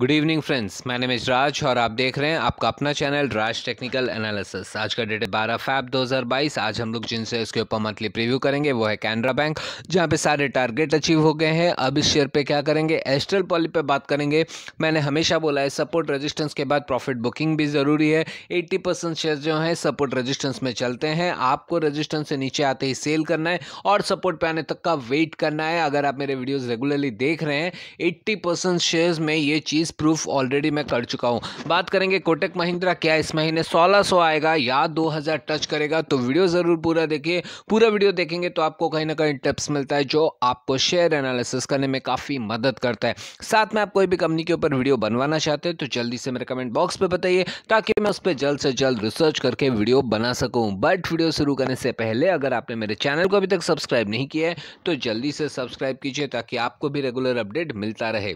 good evening friends मैं नमेश राज और आप देख रहे हैं आपका अपना चैनल राज टेक्निकल एनालिसिस आज का डेट है बारह फैब 2022 आज हम लोग जिनसे इसके ऊपर मंथली प्रीव्यू करेंगे वो है कैनरा बैंक जहां पे सारे टारगेट अचीव हो गए हैं अब इस शेयर पे क्या करेंगे एस्ट्रल पॉली पे बात करेंगे मैंने हमेशा बोला है सपोर्ट रजिस्टेंस के बाद प्रॉफिट बुकिंग भी ज़रूरी है एट्टी शेयर जो है सपोर्ट रजिस्टेंस में चलते हैं आपको रजिस्टेंस से नीचे आते ही सेल करना है और सपोर्ट पे आने तक का वेट करना है अगर आप मेरे वीडियोज़ रेगुलरली देख रहे हैं एट्टी शेयर्स में ये चीज़ बीस प्रूफ ऑलरेडी मैं कर चुका हूँ बात करेंगे कोटक महिंद्रा क्या इस महीने सोलह सौ आएगा या दो हज़ार टच करेगा तो वीडियो ज़रूर पूरा देखिए पूरा वीडियो देखेंगे तो आपको कहीं ना कहीं टिप्स मिलता है जो आपको शेयर एनालिसिस करने में काफ़ी मदद करता है साथ में आप कोई भी कंपनी के ऊपर वीडियो बनवाना चाहते हैं तो जल्दी से मेरे कमेंट बॉक्स पर बताइए ताकि मैं उस पर जल्द से जल्द रिसर्च करके वीडियो बना सकूँ बट वीडियो शुरू करने से पहले अगर आपने मेरे चैनल को अभी तक सब्सक्राइब नहीं किया है तो जल्दी से सब्सक्राइब कीजिए ताकि आपको भी रेगुलर अपडेट मिलता रहे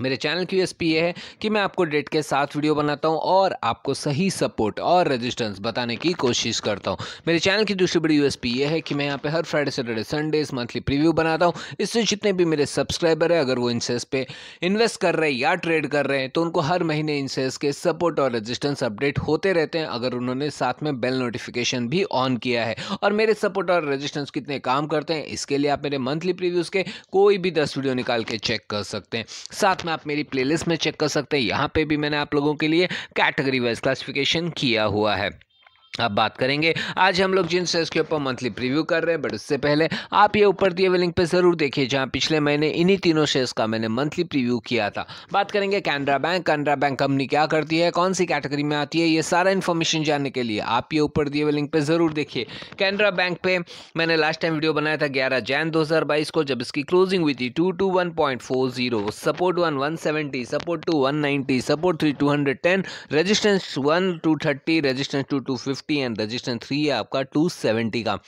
मेरे चैनल की यूएसपी ये है कि मैं आपको डेट के साथ वीडियो बनाता हूँ और आपको सही सपोर्ट और रेजिस्टेंस बताने की कोशिश करता हूँ मेरे चैनल की दूसरी बड़ी यूएसपी ये है कि मैं यहाँ पे हर Friday Saturday Sundays monthly preview बनाता हूँ इससे जितने भी मेरे सब्सक्राइबर हैं अगर वो इनसेस पे इन्वेस्ट कर रहे हैं या ट्रेड कर रहे हैं तो उनको हर महीने इंसेस के सपोर्ट और रजिस्टेंस अपडेट होते रहते हैं अगर उन्होंने साथ में बेल नोटिफिकेशन भी ऑन किया है और मेरे सपोर्ट और रजिस्टेंस कितने काम करते हैं इसके लिए आप मेरे मंथली प्रीव्यूज़ के कोई भी दस वीडियो निकाल के चेक कर सकते हैं साथ में आप मेरी प्लेलिस्ट में चेक कर सकते हैं यहाँ पे भी मैंने आप लोगों के लिए कैटेगरी वाइज क्लासिफिकेशन किया हुआ है अब बात करेंगे आज हम लोग जिन शेयर्स के ऊपर मंथली प्रीव्यू कर रहे हैं बट उससे पहले आप ये ऊपर दिए हुए लिंक पे ज़रूर देखिए जहाँ पिछले महीने इन्हीं तीनों शेयर्स का मैंने मंथली प्रीव्यू किया था बात करेंगे Canara bank Canara bank company क्या करती है कौन सी कैटेगरी में आती है ये सारा इन्फॉर्मेशन जानने के लिए आप ये ऊपर दिए हुए लिंक पर ज़रूर देखिए कैनरा बैंक पर मैंने लास्ट टाइम वीडियो बनाया था ग्यारह जैन दो को जब इसकी क्लोजिंग हुई थी two two one point four zero support one one seventy support two one support three two hundred ten resistance one two thirty resistance two two fifty S and resistance three है आपका to seventy का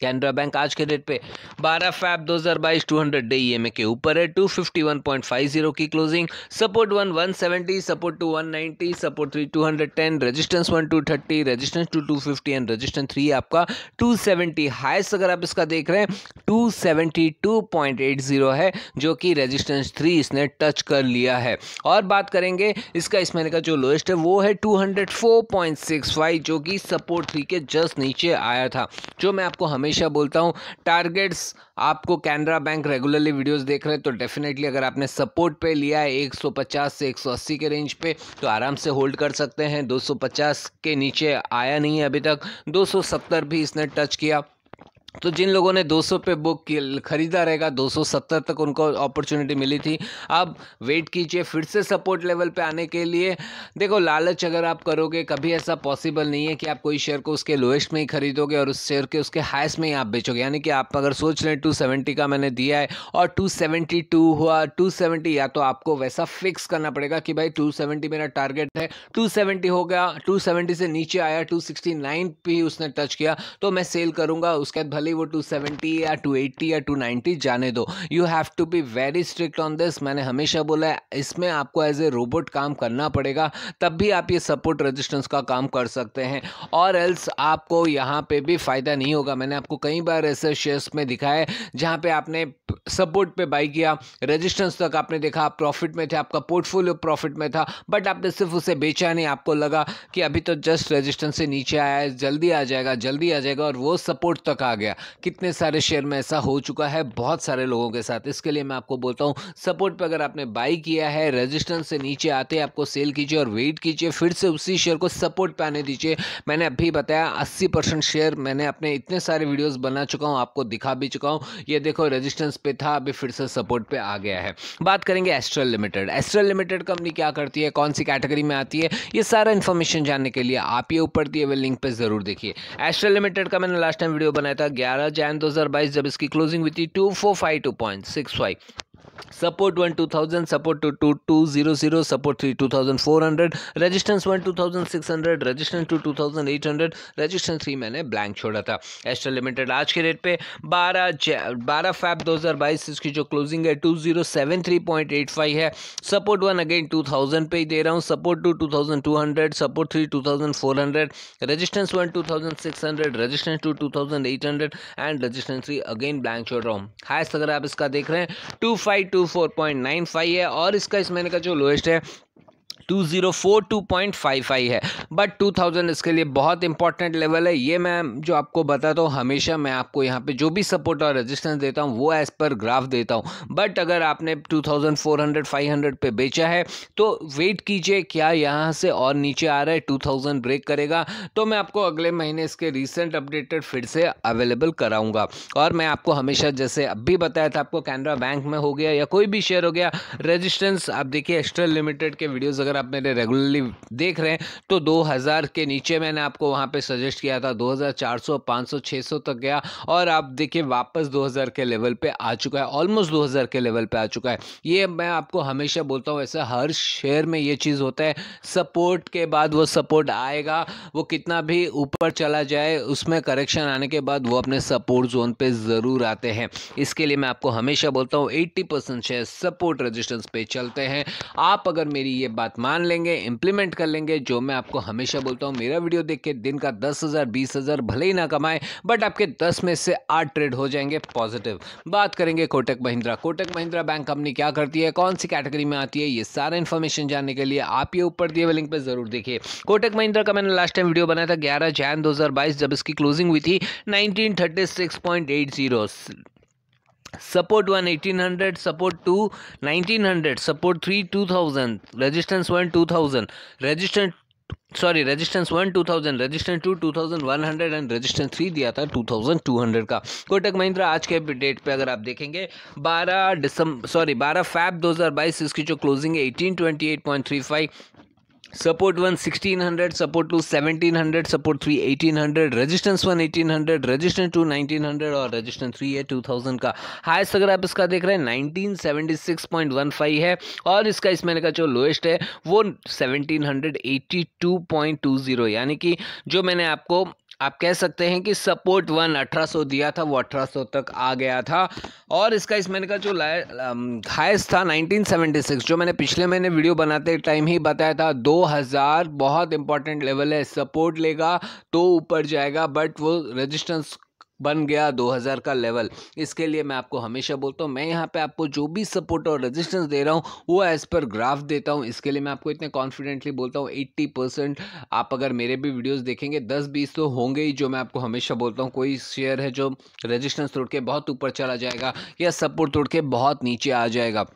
Canara bank आज के date पे 12 fab 2022 200 day EMA के ऊपर है two 251.50 की closing support one 170 support two 190 support three 210 resistance one two thirty resistance two 250 and resistance three आपका 270 हाइस्ट अगर आप इसका देख रहे हैं 272.80 है जो कि रजिस्टेंस थ्री इसने टच कर लिया है और बात करेंगे इसका इस महीने का जो लोएस्ट है वो है 204.65 जो कि सपोर्ट थ्री के जस्ट नीचे आया था जो मैं आपको हमें हमेशा बोलता हूँ टारगेट्स आपको कैनरा बैंक रेगुलरली वीडियोस देख रहे हैं तो डेफिनेटली अगर आपने सपोर्ट पे लिया है 150 से 180 के रेंज पे तो आराम से होल्ड कर सकते हैं 250 के नीचे आया नहीं है अभी तक 270 भी इसने टच किया तो जिन लोगों ने 200 पे बुक ख़रीदा रहेगा 270 तक उनको अपॉर्चुनिटी मिली थी अब वेट कीजिए फिर से सपोर्ट लेवल पे आने के लिए देखो लालच अगर आप करोगे कभी ऐसा पॉसिबल नहीं है कि आप कोई शेयर को उसके लोएस्ट में ही खरीदोगे और उस शेयर के उसके हाइस्ट में ही आप बेचोगे यानी कि आप अगर सोच हैं टू का मैंने दिया है और टू हुआ टू या तो आपको वैसा फिक्स करना पड़ेगा कि भाई टू मेरा टारगेट है टू हो गया टू से नीचे आया टू भी उसने टच किया तो मैं सेल करूँगा उसके बाद भले चले वो टू सेवेंटी या टू एट्टी या टू नाइन्टी जाने दो you have to be very strict on this मैंने हमेशा बोला है इसमें आपको एज ए रोबोट काम करना पड़ेगा तब भी आप ये सपोर्ट रजिस्टेंस का काम कर सकते हैं और एल्स आपको यहाँ पे भी फ़ायदा नहीं होगा मैंने आपको कई बार ऐसे शेयर्स में दिखाया है जहाँ पे आपने सपोर्ट पे बाई किया रजिस्टेंस तक आपने देखा आप प्रॉफिट में थे आपका पोर्टफोलियो प्रॉफिट में था बट आपने सिर्फ उसे बेचा नहीं आपको लगा कि अभी तो जस्ट रजिस्टेंस से नीचे आया है जल्दी आ जाएगा जल्दी आ जाएगा और वो सपोर्ट तक आ गया गया कितने सारे शेयर में ऐसा हो चुका है बहुत सारे लोगों के साथ इसके लिए मैं आपको बोलता हूँ सपोर्ट पर अगर आपने बाई किया है रजिस्टेंस से नीचे आते आपको सेल कीजिए और वेट कीजिए फिर से उसी शेयर को सपोर्ट पर आने दीजिए मैंने अभी बताया अस्सी शेयर मैंने अपने इतने सारे वीडियोज़ बना चुका हूँ आपको दिखा भी चुका हूँ ये देखो रजिस्टेंस पे था अभी फिर से सपोर्ट पर आ गया है बात करेंगे Astral limited Astral limited company क्या करती है कौन सी कैटेगरी में आती है ये सारा इन्फॉर्मेशन जानने के लिए आप ये ऊपर दिए हुए लिंक पे ज़रूर देखिए एस्ट्रल लिमिटेड का मैंने लास्ट टाइम वीडियो बनाया था ग्यारह जैन बाईस जब इसकी क्लोजिंग हुई थी two four five two point six five thousand four hundred resistance one two thousand six hundred resistance two two thousand eight hundred resistance three मैंने ब्लैंक छोड़ा था एस्ट्रा लिमिटेड आज के रेट पे 12 12 फैब बाईस इसकी जो क्लोजिंग है फाइव है सपोर्ट वन अगेन थाउजेंड पे ही दे रहा हूँ support two hundred support three hundred resistance one hundred resistance two hundred and resistance three again blank छोड़ रहा हूँ हाइस्ट अगर आप इसका देख रहे हैं two five two four point nine five है और इसका इस महीने का जो लोएस्ट है two zero four two point five five है बट टू थाउजेंड इसके लिए बहुत इंपॉर्टेंट लेवल है ये मैं जो आपको बताता हूँ हमेशा मैं आपको यहाँ पे जो भी सपोर्ट और रेजिस्टेंस देता हूँ वो एज पर ग्राफ देता हूँ बट अगर आपने two thousand four hundred five hundred पर बेचा है तो वेट कीजिए क्या यहाँ से और नीचे आ रहा है टू थाउजेंड ब्रेक करेगा तो मैं आपको अगले महीने इसके रिसेंट अपडेटेड फिर से अवेलेबल कराऊंगा और मैं आपको हमेशा जैसे अब भी बताया था आपको कैनरा बैंक में हो गया या कोई भी शेयर हो गया रजिस्टेंस आप देखिए एक्स्ट्रा लिमिटेड के वीडियोज़ अगर आप मेरे रेगुलरली देख रहे हैं तो दो 2000 के नीचे मैंने आपको वहाँ पे सजेस्ट किया था 2400 500 600 तक गया और आप देखिए वापस 2000 के लेवल पे आ चुका है ऑलमोस्ट 2000 के लेवल पे आ चुका है ये मैं आपको हमेशा बोलता हूँ ऐसा हर शेयर में ये चीज़ होता है सपोर्ट के बाद वो सपोर्ट आएगा वो कितना भी ऊपर चला जाए उसमें करेक्शन आने के बाद वो अपने सपोर्ट जोन पर ज़रूर आते हैं इसके लिए मैं आपको हमेशा बोलता हूँ eighty percent share support resistance पर चलते हैं आप अगर मेरी ये बात मान लेंगे इम्प्लीमेंट कर लेंगे जो मैं आपको हमेशा बोलता हूँ मेरा वीडियो देख के दिन का दस हज़ार बीस हज़ार भले ही ना कमाए बट आपके दस में से आठ ट्रेड हो जाएंगे पॉजिटिव बात करेंगे कोटक महिंद्रा कोटक महिंद्रा बैंक कंपनी क्या करती है कौन सी कैटेगरी में आती है ये सारा इन्फॉर्मेशन जानने के लिए आप ये ऊपर दिए हुए लिंक पर ज़रूर देखिए कोटक महिंद्रा का मैंने लास्ट टाइम वीडियो बनाया था ग्यारह जैन दो जब इसकी क्लोजिंग हुई थी nineteen support one eighteen hundred support two nineteen hundred support three two thousand resistance one two thousand resistance sorry resistance one two thousand resistance two two thousand one hundred and resistance three दिया था two thousand two hundred का कोटक महिंद्रा आज के date पे अगर आप देखेंगे बारह दिसंबर सॉरी बारह फैब दो हज़ार बाईस इसकी जो क्लोजिंग है eighteen twenty eight point three five support one sixteen hundred support two seventeen hundred support three eighteen hundred resistance one eighteen hundred resistance two nineteen hundred और रजिस्टेंस थ्री है two thousand का highest अगर आप इसका देख रहे हैं nineteen seventy six point one five है और इसका इस महीने का जो लोएस्ट है वो seventeen hundred eighty two point two zero यानी कि जो मैंने आपको आप कह सकते हैं कि सपोर्ट वन अठारह सौ दिया था वो सौ तक आ गया था और इसका इस महीने का जो हाइस्ट था 1976 जो मैंने पिछले महीने वीडियो बनाते टाइम ही बताया था 2000 बहुत इंपॉर्टेंट लेवल है सपोर्ट लेगा तो ऊपर जाएगा बट वो रेजिस्टेंस बन गया 2000 का लेवल इसके लिए मैं आपको हमेशा बोलता हूँ मैं यहाँ पे आपको जो भी सपोर्ट और रेजिस्टेंस दे रहा हूँ वो एज़ पर ग्राफ देता हूँ इसके लिए मैं आपको इतने कॉन्फिडेंटली बोलता हूँ 80 परसेंट आप अगर मेरे भी वीडियोस देखेंगे 10-20 तो होंगे ही जो मैं आपको हमेशा बोलता हूँ कोई शेयर है जो रजिस्टेंस तोड़ के बहुत ऊपर चला जाएगा या सपोर्ट तोड़ के बहुत नीचे आ जाएगा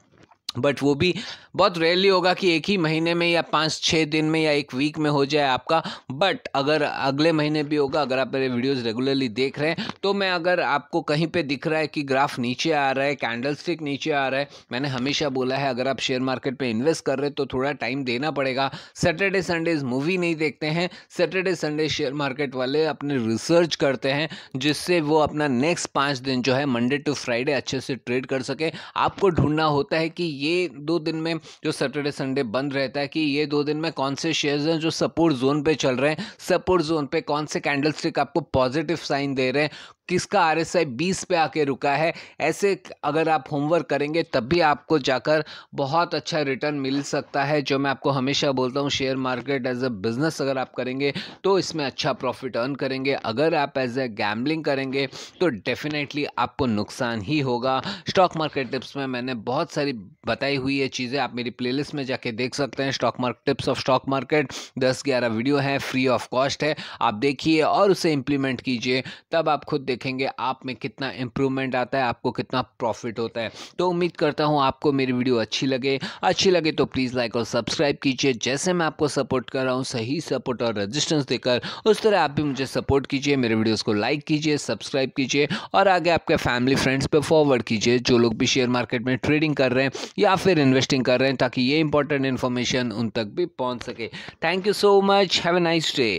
बट वो भी बहुत रेयरली होगा कि एक ही महीने में या पाँच छः दिन में या एक वीक में हो जाए आपका बट अगर अगले महीने भी होगा अगर आप मेरे वीडियोस रेगुलरली देख रहे हैं तो मैं अगर आपको कहीं पे दिख रहा है कि ग्राफ नीचे आ रहा है कैंडल स्टिक नीचे आ रहा है मैंने हमेशा बोला है अगर आप शेयर मार्केट पर इन्वेस्ट कर रहे तो थोड़ा टाइम देना पड़ेगा सैटरडे संडेज मूवी नहीं देखते हैं सैटरडे संडे शेयर मार्केट वाले अपने रिसर्च करते हैं जिससे वो अपना नेक्स्ट पाँच दिन जो है मंडे टू फ्राइडे अच्छे से ट्रेड कर सके आपको ढूंढना होता है कि ये दो दिन में जो सैटरडे संडे बंद रहता है कि ये दो दिन में कौन से शेयर्स हैं जो सपोर्ट जोन पे चल रहे हैं सपोर्ट जोन पे कौन से कैंडल आपको पॉजिटिव साइन दे रहे हैं किसका आर एस आई बीस पे आके रुका है ऐसे अगर आप होमवर्क करेंगे तब भी आपको जाकर बहुत अच्छा रिटर्न मिल सकता है जो मैं आपको हमेशा बोलता हूँ share market as a business अगर आप करेंगे तो इसमें अच्छा प्रॉफिट अर्न करेंगे अगर आप एज ए गैम्बलिंग करेंगे तो डेफिनेटली आपको नुकसान ही होगा स्टॉक मार्केट टिप्स में मैंने बहुत सारी बताई हुई है चीज़ें आप मेरी प्ले में जाके देख सकते हैं stock market tips of stock market दस ग्यारह वीडियो है फ्री ऑफ कॉस्ट है आप देखिए और उसे इम्प्लीमेंट कीजिए तब आप खुद देख देखेंगे आप में कितना इम्प्रूवमेंट आता है आपको कितना प्रॉफिट होता है तो उम्मीद करता हूँ आपको मेरी वीडियो अच्छी लगे अच्छी लगे तो प्लीज़ लाइक और सब्सक्राइब कीजिए जैसे मैं आपको सपोर्ट कर रहा हूँ सही सपोर्ट और रजिस्टेंस देकर उस तरह आप भी मुझे सपोर्ट कीजिए मेरे वीडियोज़ को लाइक कीजिए सब्सक्राइब कीजिए और आगे आपके फैमिली फ्रेंड्स पर फॉरवर्ड कीजिए जो लोग भी शेयर मार्केट में ट्रेडिंग कर रहे हैं या फिर इन्वेस्टिंग कर रहे हैं ताकि ये इंपॉर्टेंट इन्फॉर्मेशन उन तक भी पहुँच सके thank you so much have a nice day